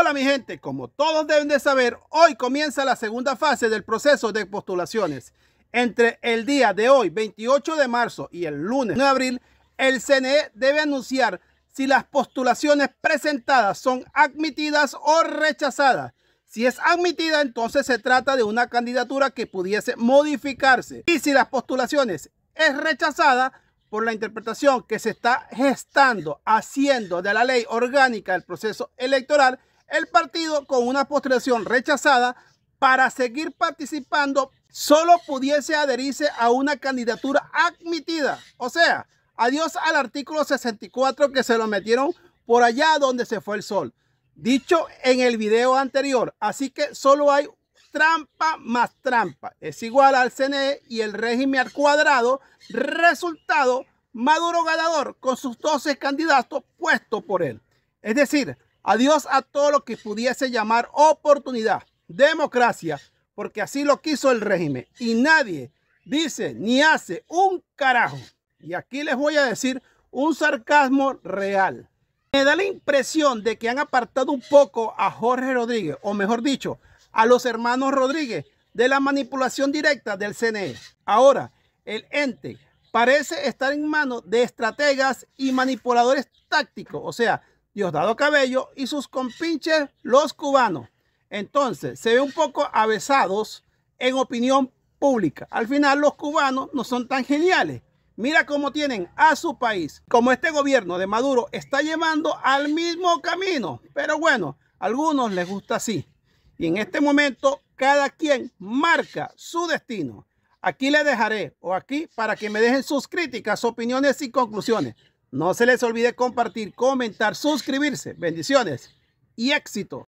Hola mi gente, como todos deben de saber, hoy comienza la segunda fase del proceso de postulaciones. Entre el día de hoy, 28 de marzo, y el lunes de abril, el CNE debe anunciar si las postulaciones presentadas son admitidas o rechazadas. Si es admitida, entonces se trata de una candidatura que pudiese modificarse. Y si las postulaciones es rechazada por la interpretación que se está gestando, haciendo de la ley orgánica del proceso electoral, el partido con una postulación rechazada para seguir participando solo pudiese adherirse a una candidatura admitida. O sea, adiós al artículo 64 que se lo metieron por allá donde se fue el sol. Dicho en el video anterior, así que solo hay trampa más trampa. Es igual al CNE y el régimen al cuadrado. Resultado, Maduro ganador con sus 12 candidatos puestos por él. Es decir, Adiós a todo lo que pudiese llamar oportunidad, democracia, porque así lo quiso el régimen. Y nadie dice ni hace un carajo. Y aquí les voy a decir un sarcasmo real. Me da la impresión de que han apartado un poco a Jorge Rodríguez, o mejor dicho, a los hermanos Rodríguez, de la manipulación directa del CNE. Ahora, el ente parece estar en manos de estrategas y manipuladores tácticos, o sea, Diosdado Cabello y sus compinches los cubanos. Entonces, se ve un poco avesados en opinión pública. Al final, los cubanos no son tan geniales. Mira cómo tienen a su país, como este gobierno de Maduro está llevando al mismo camino. Pero bueno, a algunos les gusta así. Y en este momento, cada quien marca su destino. Aquí le dejaré, o aquí, para que me dejen sus críticas, opiniones y conclusiones. No se les olvide compartir, comentar, suscribirse. Bendiciones y éxito.